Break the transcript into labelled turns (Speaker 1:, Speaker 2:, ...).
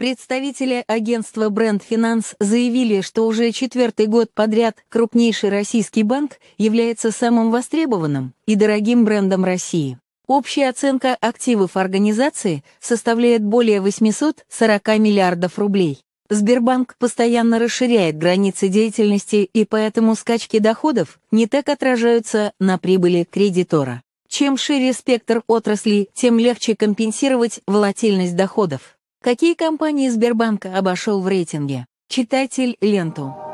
Speaker 1: Представители агентства Brand Finance заявили, что уже четвертый год подряд крупнейший российский банк является самым востребованным и дорогим брендом России. Общая оценка активов организации составляет более 840 миллиардов рублей. Сбербанк постоянно расширяет границы деятельности, и поэтому скачки доходов не так отражаются на прибыли кредитора. Чем шире спектр отраслей, тем легче компенсировать волатильность доходов. Какие компании Сбербанка обошел в рейтинге? Читатель ленту.